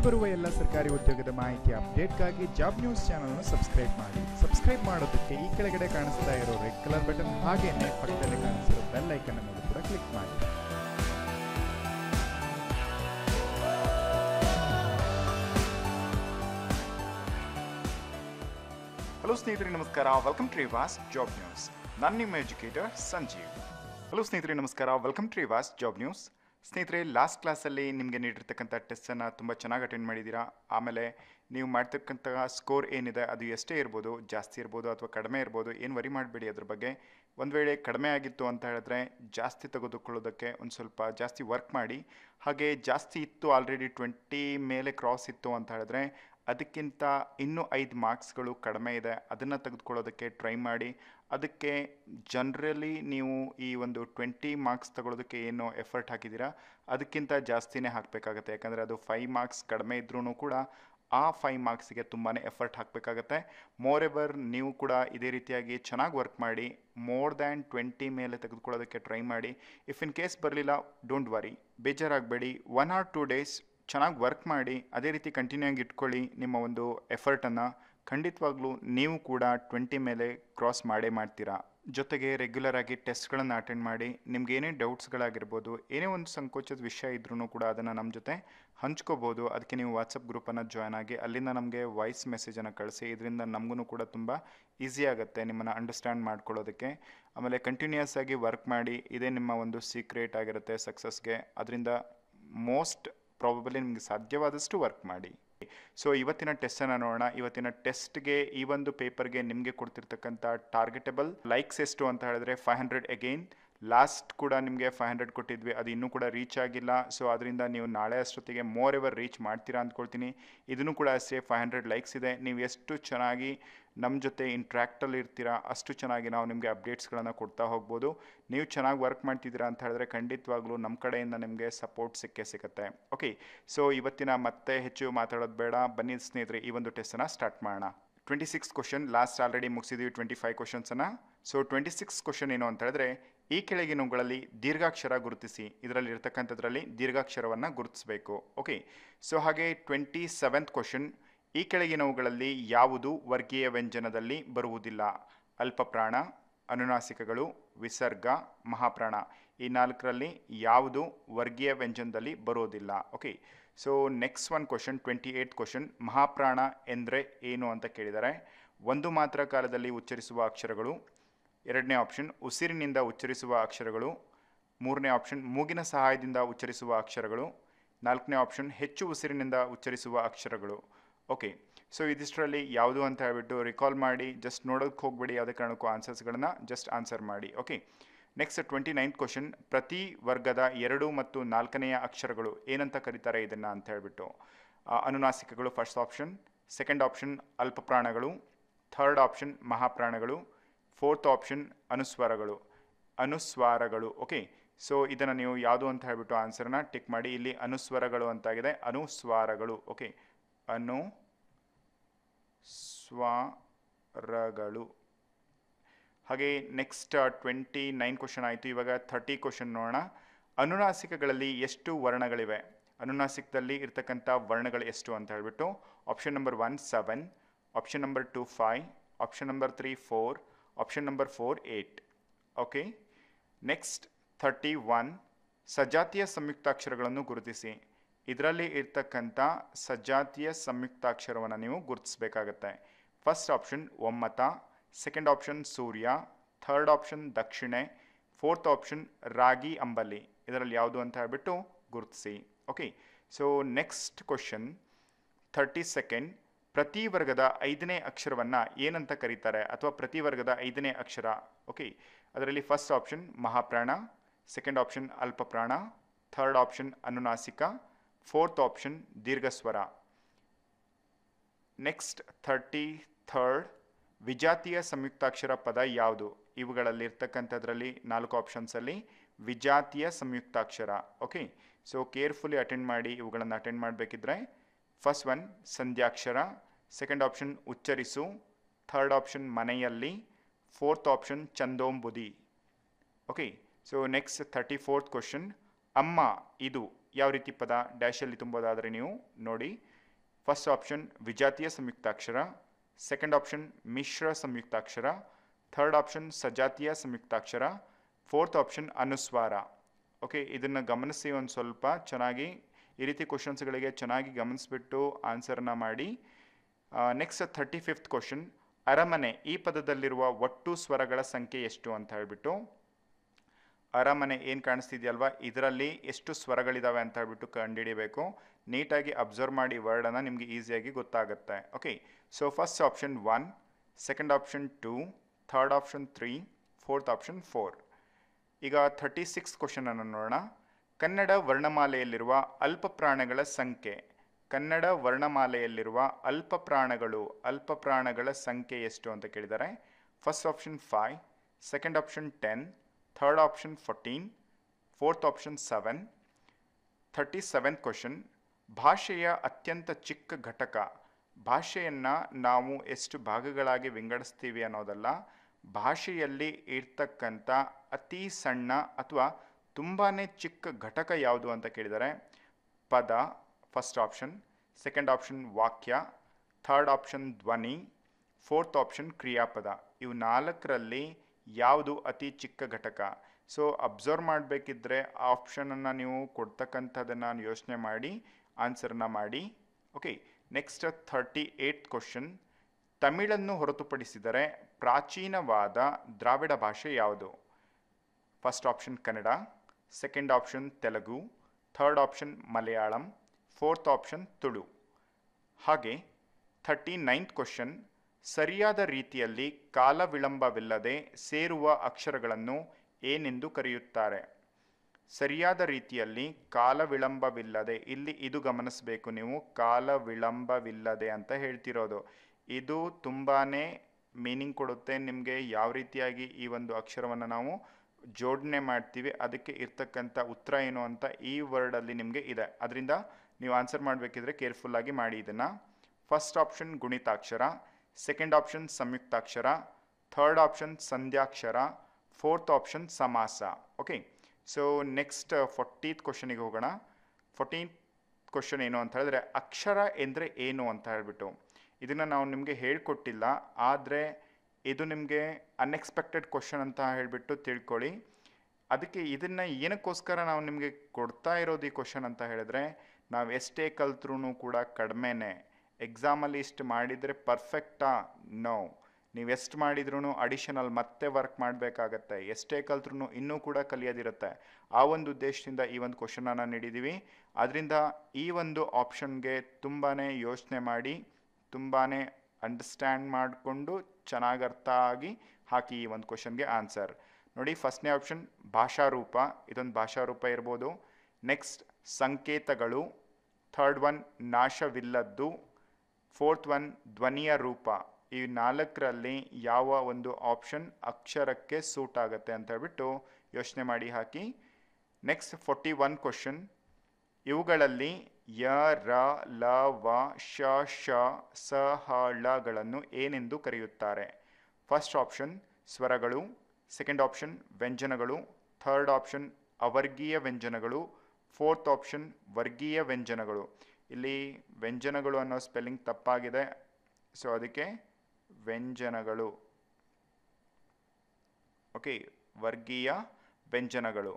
ಮುಂದೆ ಬರುವ ಎಲ್ಲ ಸರ್ಕಾರಿ ಉದ್ಯೋಗದ ಮಾಹಿತಿ ಅಪ್ಡೇಟ್ಗಾಗಿ ಜಾಬ್ ನ್ಯೂಸ್ ಅನ್ನು ಸಬ್ಸ್ಕ್ರೈಬ್ ಮಾಡಿ ಸಬ್ಸ್ಕ್ರೈಬ್ ಮಾಡೋದಕ್ಕೆ ಈ ಕೆಳಗಡೆ ಕಾಣಿಸ್ತಾ ಇರೋ ರೆಡ್ ಕಲರ್ ಬಟನ್ ಹಾಗೇನೆ ಪಕ್ಕದಲ್ಲಿ ಕಾಣಿಸಿರೋ ಬೆಲ್ ಐಕನ್ ಅನ್ನು ಕೂಡ ಕ್ಲಿಕ್ ಮಾಡಿ ಹಲೋ ಸ್ನೇಹಿತರೆ ನಮಸ್ಕಾರ welcome to was job news ನನ್ನ ನಿಮ್ಮ ಎಜುಕೇಟರ್ ಸಂಜೀವ್ ಹಲೋ ಸ್ನೇಹಿತರೆ ನಮಸ್ಕಾರ welcome to was job news ಸ್ನೇಹಿತರೆ ಲಾಸ್ಟ್ ಕ್ಲಾಸಲ್ಲಿ ನಿಮಗೆ ನೀಡಿರ್ತಕ್ಕಂಥ ಟೆಸ್ಟನ್ನು ತುಂಬ ಚೆನ್ನಾಗಿ ಅಟೆಂಡ್ ಮಾಡಿದ್ದೀರಾ ಆಮೇಲೆ ನೀವು ಮಾಡ್ತಕ್ಕಂಥ ಸ್ಕೋರ್ ಏನಿದೆ ಅದು ಎಷ್ಟೇ ಇರ್ಬೋದು ಜಾಸ್ತಿ ಇರ್ಬೋದು ಅಥವಾ ಕಡಿಮೆ ಇರ್ಬೋದು ಏನು ವರಿ ಮಾಡಬೇಡಿ ಅದ್ರ ಬಗ್ಗೆ ಒಂದು ವೇಳೆ ಕಡಿಮೆ ಆಗಿತ್ತು ಅಂತ ಹೇಳಿದ್ರೆ ಜಾಸ್ತಿ ತೆಗೆದುಕೊಳ್ಳೋದಕ್ಕೆ ಒಂದು ಸ್ವಲ್ಪ ಜಾಸ್ತಿ ವರ್ಕ್ ಮಾಡಿ ಹಾಗೆ ಜಾಸ್ತಿ ಇತ್ತು ಆಲ್ರೆಡಿ ಟ್ವೆಂಟಿ ಮೇಲೆ ಕ್ರಾಸ್ ಇತ್ತು ಅಂತ ಹೇಳಿದ್ರೆ ಅದಕ್ಕಿಂತ ಇನ್ನೂ ಐದು ಮಾರ್ಕ್ಸ್ಗಳು ಕಡಿಮೆ ಇದೆ ಅದನ್ನು ತೆಗೆದುಕೊಳ್ಳೋದಕ್ಕೆ ಟ್ರೈ ಮಾಡಿ ಅದಕ್ಕೆ ಜನ್ರಲಿ ನೀವು ಈ ಒಂದು ಟ್ವೆಂಟಿ ಮಾರ್ಕ್ಸ್ ತಗೊಳ್ಳೋದಕ್ಕೆ ಏನು ಎಫರ್ಟ್ ಹಾಕಿದ್ದೀರಾ ಅದಕ್ಕಿಂತ ಜಾಸ್ತಿನೇ ಹಾಕಬೇಕಾಗತ್ತೆ ಯಾಕಂದರೆ ಅದು ಫೈವ್ ಮಾರ್ಕ್ಸ್ ಕಡಿಮೆ ಇದ್ರೂ ಕೂಡ ಆ ಫೈವ್ ಮಾರ್ಕ್ಸಿಗೆ ತುಂಬಾ ಎಫರ್ಟ್ ಹಾಕಬೇಕಾಗತ್ತೆ ಮೋರ್ ಎವರ್ ನೀವು ಕೂಡ ಇದೇ ರೀತಿಯಾಗಿ ಚೆನ್ನಾಗಿ ವರ್ಕ್ ಮಾಡಿ ಮೋರ್ ದ್ಯಾನ್ ಟ್ವೆಂಟಿ ಮೇಲೆ ತೆಗೆದುಕೊಳ್ಳೋದಕ್ಕೆ ಟ್ರೈ ಮಾಡಿ ಇಫ್ ಇನ್ ಕೇಸ್ ಬರಲಿಲ್ಲ ಡೋಂಟ್ ವರಿ ಬೇಜಾರಾಗಬೇಡಿ ಒನ್ ಆರ್ ಟೂ ಡೇಸ್ ಚೆನ್ನಾಗಿ ವರ್ಕ್ ಮಾಡಿ ಅದೇ ರೀತಿ ಕಂಟಿನ್ಯೂ ಆಗಿ ಇಟ್ಕೊಳ್ಳಿ ನಿಮ್ಮ ಒಂದು ಎಫರ್ಟನ್ನು ಖಂಡಿತವಾಗ್ಲೂ ನೀವು ಕೂಡ ಟ್ವೆಂಟಿ ಮೇಲೆ ಕ್ರಾಸ್ ಮಾಡೇ ಮಾಡ್ತೀರಾ ಜೊತೆಗೆ ರೆಗ್ಯುಲರ್ ಆಗಿ ಟೆಸ್ಟ್ಗಳನ್ನು ಅಟೆಂಡ್ ಮಾಡಿ ನಿಮ್ಗೆ ಏನೇ ಡೌಟ್ಸ್ಗಳಾಗಿರ್ಬೋದು ಏನೇ ಒಂದು ಸಂಕೋಚದ ವಿಷಯ ಇದ್ರೂ ಕೂಡ ಅದನ್ನು ನಮ್ಮ ಜೊತೆ ಹಂಚ್ಕೋಬೋದು ಅದಕ್ಕೆ ನೀವು ವಾಟ್ಸಪ್ ಗ್ರೂಪನ್ನು ಜಾಯ್ನ್ ಆಗಿ ಅಲ್ಲಿಂದ ನಮಗೆ ವಾಯ್ಸ್ ಮೆಸೇಜನ್ನು ಕಳಿಸಿ ಇದರಿಂದ ನಮಗೂ ಕೂಡ ತುಂಬ ಈಸಿ ಆಗುತ್ತೆ ನಿಮ್ಮನ್ನು ಅಂಡರ್ಸ್ಟ್ಯಾಂಡ್ ಮಾಡ್ಕೊಳ್ಳೋದಕ್ಕೆ ಆಮೇಲೆ ಕಂಟಿನ್ಯೂಯಸ್ ಆಗಿ ವರ್ಕ್ ಮಾಡಿ ಇದೇ ನಿಮ್ಮ ಒಂದು ಸೀಕ್ರೆಟ್ ಆಗಿರುತ್ತೆ ಸಕ್ಸಸ್ಗೆ ಅದರಿಂದ ಮೋಸ್ಟ್ ಪ್ರಾಬಬಲಿ ನಿಮಗೆ ಸಾಧ್ಯವಾದಷ್ಟು ವರ್ಕ್ ಮಾಡಿ ಸೊ ಇವತ್ತಿನ ಟೆಸ್ಟನ್ನು ನೋಡೋಣ ಇವತ್ತಿನ ಟೆಸ್ಟ್ಗೆ ಈ ಒಂದು ಪೇಪರ್ಗೆ ನಿಮಗೆ ಕೊಡ್ತಿರ್ತಕ್ಕಂಥ ಟಾರ್ಗೆಟೆಬಲ್ ಲೈಕ್ಸ್ ಎಷ್ಟು ಅಂತ ಹೇಳಿದ್ರೆ ಫೈವ್ ಹಂಡ್ರೆಡ್ ಅಗೇನ್ ಲಾಸ್ಟ್ ಕೂಡ ನಿಮಗೆ ಫೈವ್ ಹಂಡ್ರೆಡ್ ಕೊಟ್ಟಿದ್ವಿ ಅದು ಇನ್ನೂ ಕೂಡ ರೀಚ್ ಆಗಿಲ್ಲ ಸೊ ಅದರಿಂದ ನೀವು ನಾಳೆ ಅಷ್ಟೊತ್ತಿಗೆ ಮೋರ್ ಎವರ್ ರೀಚ್ ಮಾಡ್ತೀರಾ ಅಂದ್ಕೊಳ್ತೀನಿ ಇದನ್ನು ಕೂಡ ಅಷ್ಟೇ ಫೈವ್ ಹಂಡ್ರೆಡ್ ಲೈಕ್ಸ್ ಇದೆ ನೀವು ಎಷ್ಟು ಚೆನ್ನಾಗಿ ನಮ್ಮ ಜೊತೆ ಇಂಟ್ರ್ಯಾಕ್ಟಲ್ಲಿ ಇರ್ತೀರಾ ಅಷ್ಟು ಚೆನ್ನಾಗಿ ನಾವು ನಿಮಗೆ ಅಪ್ಡೇಟ್ಸ್ಗಳನ್ನು ಕೊಡ್ತಾ ಹೋಗ್ಬೋದು ನೀವು ಚೆನ್ನಾಗಿ ವರ್ಕ್ ಮಾಡ್ತಿದ್ದೀರಾ ಅಂತ ಹೇಳಿದ್ರೆ ಖಂಡಿತವಾಗ್ಲೂ ನಮ್ಮ ಕಡೆಯಿಂದ ನಿಮಗೆ ಸಪೋರ್ಟ್ ಸಿಕ್ಕೇ ಸಿಗುತ್ತೆ ಓಕೆ ಸೊ ಇವತ್ತಿನ ಮತ್ತೆ ಹೆಚ್ಚು ಮಾತಾಡೋದು ಬೇಡ ಬನ್ನಿ ಸ್ನೇಹಿತರೆ ಈ ಒಂದು ಟೆಸ್ಟನ್ನು ಸ್ಟಾರ್ಟ್ ಮಾಡೋಣ twenty six question last already ಮುಗಿಸಿದ್ವಿ ಟ್ವೆಂಟಿ ಫೈವ್ ಕ್ವಶನ್ಸನ್ನು ಸೊ ಟ್ವೆಂಟಿ ಸಿಕ್ಸ್ ಕ್ವಶನ್ ಏನು ಅಂತ ಹೇಳಿದ್ರೆ ಈ ಕೆಳಗಿನವುಗಳಲ್ಲಿ ದೀರ್ಘಾಕ್ಷರ ಗುರುತಿಸಿ ಇದರಲ್ಲಿ ಇರತಕ್ಕಂಥದ್ರಲ್ಲಿ ದೀರ್ಘಾಕ್ಷರವನ್ನು ಗುರುತಿಸಬೇಕು ಓಕೆ ಸೊ ಹಾಗೆ ಟ್ವೆಂಟಿ ಸೆವೆಂತ್ ಕ್ವಶನ್ ಈ ಕೆಳಗಿನವುಗಳಲ್ಲಿ ಯಾವುದು ವರ್ಗೀಯ ವ್ಯಂಜನದಲ್ಲಿ ಬರುವುದಿಲ್ಲ ಅಲ್ಪಪ್ರಾಣ ಅನುನಾಸಿಕಗಳು ವಿಸರ್ಗ ಮಹಾಪ್ರಾಣ ಈ ನಾಲ್ಕರಲ್ಲಿ ಯಾವುದು ವರ್ಗೀಯ ವ್ಯಂಜನದಲ್ಲಿ ಬರೋದಿಲ್ಲ okay so next one question twenty eight question ಮಹಾಪ್ರಾಣ ಎಂದರೆ ಏನು ಅಂತ ಕೇಳಿದ್ದಾರೆ ಒಂದು ಮಾತ್ರ ಕಾಲದಲ್ಲಿ ಉಚ್ಚರಿಸುವ ಅಕ್ಷರಗಳು ಎರಡನೇ ಆಪ್ಷನ್ ಉಸಿರಿನಿಂದ ಉಚ್ಚರಿಸುವ ಅಕ್ಷರಗಳು ಮೂರನೇ ಆಪ್ಷನ್ ಮೂಗಿನ ಸಹಾಯದಿಂದ ಉಚ್ಚರಿಸುವ ಅಕ್ಷರಗಳು ನಾಲ್ಕನೇ ಆಪ್ಷನ್ ಹೆಚ್ಚು ಉಸಿರಿನಿಂದ ಉಚ್ಚರಿಸುವ ಅಕ್ಷರಗಳು ಓಕೆ ಸೊ ಇದಿಷ್ಟರಲ್ಲಿ ಯಾವುದು ಅಂತ ಹೇಳ್ಬಿಟ್ಟು ರಿಕಾಲ್ ಮಾಡಿ ಜಸ್ಟ್ ನೋಡೋಕ್ಕೆ ಹೋಗಬೇಡಿ ಯಾವುದೇ ಕಾರಣಕ್ಕೂ ಆನ್ಸರ್ಸ್ಗಳನ್ನು ಜಸ್ಟ್ ಆನ್ಸರ್ ಮಾಡಿ okay next twenty ninth question ಪ್ರತಿ ವರ್ಗದ ಎರಡು ಮತ್ತು ನಾಲ್ಕನೆಯ ಅಕ್ಷರಗಳು ಏನಂತ ಕರೀತಾರೆ ಇದನ್ನು ಅಂತ ಹೇಳ್ಬಿಟ್ಟು ಅನುನಾಸಿಕಗಳು ಫಸ್ಟ್ ಆಪ್ಷನ್ ಸೆಕೆಂಡ್ ಆಪ್ಷನ್ ಅಲ್ಪಪ್ರಾಣಗಳು ಥರ್ಡ್ ಆಪ್ಷನ್ ಮಹಾಪ್ರಾಣಗಳು ಫೋರ್ತ್ ಆಪ್ಷನ್ ಅನುಸ್ವಾರಗಳು ಅನುಸ್ವಾರಗಳು ಓಕೆ ಸೊ ಇದನ್ನು ನೀವು ಯಾವುದು ಅಂತ ಹೇಳ್ಬಿಟ್ಟು ಆನ್ಸರ್ನ ಟಿಕ್ ಮಾಡಿ ಇಲ್ಲಿ ಅನುಸ್ವರಗಳು ಅಂತಾಗಿದೆ ಅನುಸ್ವಾರಗಳು ಓಕೆ ಅನು ಸ್ವಾರಗಳು ಹಾಗೆ ನೆಕ್ಸ್ಟ್ ಟ್ವೆಂಟಿ ನೈನ್ ಕ್ವಶನ್ ಆಯಿತು ಇವಾಗ ಥರ್ಟಿ ಕ್ವಶನ್ ನೋಡೋಣ ಅನುನಾಸಿಕಗಳಲ್ಲಿ ಎಷ್ಟು ವರ್ಣಗಳಿವೆ ಅನುನಾಸಿಕದಲ್ಲಿ ಇರ್ತಕ್ಕಂಥ ವರ್ಣಗಳು ಎಷ್ಟು ಅಂತ ಹೇಳಿಬಿಟ್ಟು option number one seven option number two five option number three four option number 4 8 okay next thirty one ಸಜಾತಿಯ ಸಂಯುಕ್ತಾಕ್ಷರಗಳನ್ನು ಗುರುತಿಸಿ ಇದರಲ್ಲಿ ಇರ್ತಕ್ಕಂಥ ಸಜಾತಿಯ ಸಂಯುಕ್ತಾಕ್ಷರವನ್ನು ನೀವು ಗುರುತಿಸಬೇಕಾಗತ್ತೆ ಫಸ್ಟ್ ಆಪ್ಷನ್ ಒಮ್ಮತ ಸೆಕೆಂಡ್ ಆಪ್ಷನ್ ಸೂರ್ಯ ಥರ್ಡ್ ಆಪ್ಷನ್ ದಕ್ಷಿಣೆ ಫೋರ್ತ್ ಆಪ್ಷನ್ ರಾಗಿ ಅಂಬಲಿ ಇದರಲ್ಲಿ ಯಾವುದು ಅಂತ ಹೇಳ್ಬಿಟ್ಟು ಗುರುತಿಸಿ okay so next question thirty second ಪ್ರತಿ ವರ್ಗದ ಐದನೇ ಅಕ್ಷರವನ್ನು ಏನಂತ ಕರೀತಾರೆ ಅಥವಾ ಪ್ರತಿ ವರ್ಗದ ಐದನೇ ಅಕ್ಷರ ಓಕೆ ಅದರಲ್ಲಿ ಫಸ್ಟ್ ಆಪ್ಷನ್ ಮಹಾಪ್ರಾಣ ಸೆಕೆಂಡ್ ಆಪ್ಷನ್ ಅಲ್ಪಪ್ರಾಣ ಥರ್ಡ್ ಆಪ್ಷನ್ ಅನುನಾಸಿಕ ಫೋರ್ತ್ ಆಪ್ಷನ್ ದೀರ್ಘಸ್ವರ ನೆಕ್ಸ್ಟ್ ಥರ್ಟಿ ಥರ್ಡ್ ವಿಜಾತಿಯ ಸಂಯುಕ್ತಾಕ್ಷರ ಪದ ಯಾವುದು ಇವುಗಳಲ್ಲಿರ್ತಕ್ಕಂಥದ್ರಲ್ಲಿ ನಾಲ್ಕು ಆಪ್ಷನ್ಸಲ್ಲಿ ವಿಜಾತಿಯ ಸಂಯುಕ್ತಾಕ್ಷರ ಓಕೆ ಸೊ ಕೇರ್ಫುಲಿ ಅಟೆಂಡ್ ಮಾಡಿ ಇವುಗಳನ್ನು ಅಟೆಂಡ್ ಮಾಡಬೇಕಿದ್ರೆ ಫಸ್ಟ್ ಒನ್ ಸಂಧ್ಯಾಕ್ಷರ ಸೆಕೆಂಡ್ ಆಪ್ಷನ್ ಉಚ್ಚರಿಸು ಥರ್ಡ್ ಆಪ್ಷನ್ ಮನೆಯಲ್ಲಿ ಫೋರ್ತ್ ಆಪ್ಷನ್ ಚಂದೋಂಬುದಿ okay so next thirty fourth question ಅಮ್ಮ ಇದು ಯಾವ ರೀತಿ ಪದ ಡ್ಯಾಶಲ್ಲಿ ತುಂಬೋದಾದರೆ ನೀವು ನೋಡಿ ಫಸ್ಟ್ ಆಪ್ಷನ್ ವಿಜಾತಿಯ ಸಂಯುಕ್ತಾಕ್ಷರ ಸೆಕೆಂಡ್ ಆಪ್ಷನ್ ಮಿಶ್ರ ಸಂಯುಕ್ತಾಕ್ಷರ ಥರ್ಡ್ ಆಪ್ಷನ್ ಸಜಾತಿಯ ಸಂಯುಕ್ತಾಕ್ಷರ ಫೋರ್ತ್ ಆಪ್ಷನ್ ಅನುಸ್ವಾರ ಓಕೆ ಇದನ್ನು ಗಮನಿಸಿ ಒಂದು ಸ್ವಲ್ಪ ಚೆನ್ನಾಗಿ ಈ ರೀತಿ ಕ್ವಶನ್ಸ್ಗಳಿಗೆ ಚೆನ್ನಾಗಿ ಗಮನಿಸ್ಬಿಟ್ಟು ಆನ್ಸರ್ನ ಮಾಡಿ ನೆಕ್ಸ್ಟ್ ಥರ್ಟಿ ಫಿಫ್ತ್ ಕ್ವಶನ್ ಅರಮನೆ ಈ ಪದದಲ್ಲಿರುವ ಒಟ್ಟು ಸ್ವರಗಳ ಸಂಖ್ಯೆ ಎಷ್ಟು ಅಂತ ಹೇಳ್ಬಿಟ್ಟು ಅರಮನೆ ಏನು ಕಾಣಿಸ್ತಿದೆಯಲ್ವಾ ಇದರಲ್ಲಿ ಎಷ್ಟು ಸ್ವರಗಳಿದ್ದಾವೆ ಅಂತ ಹೇಳ್ಬಿಟ್ಟು ಕಂಡುಹಿಡಿಬೇಕು ನೀಟಾಗಿ ಅಬ್ಸರ್ವ್ ಮಾಡಿ ವರ್ಡನ್ನು ನಿಮಗೆ ಈಸಿಯಾಗಿ ಗೊತ್ತಾಗುತ್ತೆ okay so first option one second option two third option three fourth option four ಈಗ ಥರ್ಟಿ ಸಿಕ್ಸ್ ಕ್ವಶನನ್ನು ನೋಡೋಣ ಕನ್ನಡ ವರ್ಣಮಾಲೆಯಲ್ಲಿರುವ ಅಲ್ಪಪ್ರಾಣಗಳ ಸಂಖ್ಯೆ ಕನ್ನಡ ವರ್ಣಮಾಲೆಯಲ್ಲಿರುವ ಅಲ್ಪ ಅಲ್ಪ ಅಲ್ಪಪ್ರಾಣಗಳ ಸಂಖ್ಯೆ ಎಷ್ಟು ಅಂತ ಕೇಳಿದರೆ first option five second option ten third option fourteen fourth option seven thirty seventh question ಭಾಷೆಯ ಅತ್ಯಂತ ಚಿಕ್ಕ ಘಟಕ ಭಾಷೆಯನ್ನು ನಾವು ಎಷ್ಟು ಭಾಗಗಳಾಗಿ ವಿಂಗಡಿಸ್ತೀವಿ ಅನ್ನೋದಲ್ಲ ಭಾಷೆಯಲ್ಲಿ ಇರ್ತಕ್ಕಂಥ ಅತಿ ಸಣ್ಣ ಅಥವಾ ತುಂಬಾ ಚಿಕ್ಕ ಘಟಕ ಯಾವುದು ಅಂತ ಕೇಳಿದರೆ ಪದ ಫಸ್ಟ್ ಆಪ್ಷನ್ ಸೆಕೆಂಡ್ ಆಪ್ಷನ್ ವಾಕ್ಯ ಥರ್ಡ್ ಆಪ್ಷನ್ ಧ್ವನಿ ಫೋರ್ತ್ ಆಪ್ಷನ್ ಕ್ರಿಯಾಪದ ಇವು ನಾಲ್ಕರಲ್ಲಿ ಯಾವುದು ಅತಿ ಚಿಕ್ಕ ಘಟಕ ಸೊ ಅಬ್ಸರ್ವ್ ಮಾಡಬೇಕಿದ್ರೆ ಆಪ್ಷನನ್ನು ನೀವು ಕೊಡ್ತಕ್ಕಂಥದ್ದನ್ನು ಯೋಚನೆ ಮಾಡಿ ಆನ್ಸರನ್ನು ಮಾಡಿ okay next thirty eight question ತಮಿಳನ್ನು ಹೊರತುಪಡಿಸಿದರೆ ಪ್ರಾಚೀನವಾದ ದ್ರಾವಿಡ ಭಾಷೆ ಯಾವುದು first option Kannada second option Telugu third option Malayalam fourth option Tulu ಹಾಗೆ ಥರ್ಟಿ ನೈನ್ತ್ ಕ್ವಶನ್ ಸರಿಯಾದ ರೀತಿಯಲ್ಲಿ ಕಾಲ ವಿಳಂಬವಿಲ್ಲದೆ ಸೇರುವ ಅಕ್ಷರಗಳನ್ನು ಏನೆಂದು ಕರೆಯುತ್ತಾರೆ ಸರಿಯಾದ ರೀತಿಯಲ್ಲಿ ಕಾಲ ವಿಳಂಬವಿಲ್ಲದೆ ಇಲ್ಲಿ ಇದು ಗಮನಿಸಬೇಕು ನೀವು ಕಾಲ ವಿಳಂಬವಿಲ್ಲದೆ ಅಂತ ಹೇಳ್ತಿರೋದು ಇದು ತುಂಬಾ ಮೀನಿಂಗ್ ಕೊಡುತ್ತೆ ನಿಮಗೆ ಯಾವ ರೀತಿಯಾಗಿ ಈ ಒಂದು ಅಕ್ಷರವನ್ನು ನಾವು ಜೋಡಣೆ ಮಾಡ್ತೀವಿ ಅದಕ್ಕೆ ಇರ್ತಕ್ಕಂಥ ಉತ್ತರ ಏನು ಅಂತ ಈ ವರ್ಡಲ್ಲಿ ನಿಮಗೆ ಇದೆ ಅದರಿಂದ ನೀವು ಆನ್ಸರ್ ಮಾಡಬೇಕಿದ್ರೆ ಕೇರ್ಫುಲ್ಲಾಗಿ ಮಾಡಿ ಇದನ್ನು ಫಸ್ಟ್ ಆಪ್ಷನ್ ಗುಣಿತಾಕ್ಷರ ಸೆಕೆಂಡ್ ಆಪ್ಷನ್ ಸಂಯುಕ್ತಾಕ್ಷರ ಥರ್ಡ್ ಆಪ್ಷನ್ ಸಂಧ್ಯಾಕ್ಷರ ಫೋರ್ತ್ ಆಪ್ಷನ್ ಸಮಾಸ ಓಕೆ ಸೊ ನೆಕ್ಸ್ಟ್ ಫೋರ್ಟೀತ್ ಕ್ವಶನಿಗೆ ಹೋಗೋಣ ಫೋರ್ಟೀನ್ತ್ ಕ್ವಶನ್ ಏನು ಅಂತ ಹೇಳಿದ್ರೆ ಅಕ್ಷರ ಎಂದರೆ ಏನು ಅಂತ ಹೇಳಿಬಿಟ್ಟು ಇದನ್ನು ನಾವು ನಿಮಗೆ ಹೇಳ್ಕೊಟ್ಟಿಲ್ಲ ಆದರೆ ಇದು ನಿಮಗೆ ಅನ್ಎಕ್ಸ್ಪೆಕ್ಟೆಡ್ ಕ್ವಶನ್ ಅಂತ ಹೇಳಿಬಿಟ್ಟು ತಿಳ್ಕೊಳ್ಳಿ ಅದಕ್ಕೆ ಇದನ್ನು ಏನಕ್ಕೋಸ್ಕರ ನಾವು ನಿಮಗೆ ಕೊಡ್ತಾ ಇರೋದು ಈ ಕ್ವಶನ್ ಅಂತ ಹೇಳಿದ್ರೆ ನಾವು ಎಷ್ಟೇ ಕಲ್ತ್ರೂ ಕೂಡ ಕಡಿಮೆನೇ ಎಕ್ಸಾಮಲ್ಲಿ ಇಷ್ಟು ಮಾಡಿದರೆ ಪರ್ಫೆಕ್ಟಾ ನೋ ನೀವು ಎಷ್ಟು ಮಾಡಿದ್ರೂ ಅಡಿಷನಲ್ ಮತ್ತೆ ವರ್ಕ್ ಮಾಡಬೇಕಾಗತ್ತೆ ಎಷ್ಟೇ ಕಲ್ತ್ರೂ ಇನ್ನೂ ಕೂಡ ಕಲಿಯೋದಿರುತ್ತೆ ಆ ಒಂದು ಉದ್ದೇಶದಿಂದ ಈ ಒಂದು ಕ್ವಶನನ್ನು ನೀಡಿದ್ದೀವಿ ಅದರಿಂದ ಈ ಒಂದು ಆಪ್ಷನ್ಗೆ ತುಂಬಾ ಯೋಚನೆ ಮಾಡಿ ತುಂಬಾ ಅಂಡರ್ಸ್ಟ್ಯಾಂಡ್ ಮಾಡಿಕೊಂಡು ಚೆನ್ನಾಗಿ ಅರ್ಥ ಆಗಿ ಹಾಕಿ ಈ ಒಂದು ಕ್ವಶನ್ಗೆ ಆನ್ಸರ್ ನೋಡಿ ಫಸ್ಟ್ನೇ ಆಪ್ಷನ್ ಭಾಷಾರೂಪ ಇದೊಂದು ಭಾಷಾರೂಪ ಇರ್ಬೋದು ನೆಕ್ಸ್ಟ್ ಸಂಕೇತಗಳು ಥರ್ಡ್ ಒನ್ ನಾಶವಿಲ್ಲದ್ದು ಫೋರ್ತ್ ಒನ್ ಧ್ವನಿಯ ರೂಪ ಈ ನಾಲ್ಕರಲ್ಲಿ ಯಾವ ಒಂದು ಆಪ್ಷನ್ ಅಕ್ಷರಕ್ಕೆ ಸೂಟ್ ಆಗುತ್ತೆ ಅಂತ ಹೇಳ್ಬಿಟ್ಟು ಯೋಚನೆ ಮಾಡಿ ಹಾಕಿ ನೆಕ್ಸ್ಟ್ ಫೋರ್ಟಿ ಒನ್ ಕ್ವಶನ್ ಇವುಗಳಲ್ಲಿ ಯ ರ ಲ ವ ಶ ಶ ಸ ಹ ಳಗಳನ್ನು ಏನೆಂದು ಕರೆಯುತ್ತಾರೆ ಫಸ್ಟ್ ಆಪ್ಷನ್ ಸ್ವರಗಳು ಸೆಕೆಂಡ್ ಆಪ್ಷನ್ ವ್ಯಂಜನಗಳು ಥರ್ಡ್ ಆಪ್ಷನ್ ಅವರ್ಗೀಯ ವ್ಯಂಜನಗಳು ಫೋರ್ತ್ ಆಪ್ಷನ್ ವರ್ಗೀಯ ವ್ಯಂಜನಗಳು ಇಲ್ಲಿ ವ್ಯಂಜನಗಳು ಅನ್ನೋ ಸ್ಪೆಲ್ಲಿಂಗ್ ತಪ್ಪಾಗಿದೆ ಸೊ ಅದಕ್ಕೆ ವ್ಯಂಜನಗಳು ಓಕೆ ವರ್ಗೀಯ ವ್ಯಂಜನಗಳು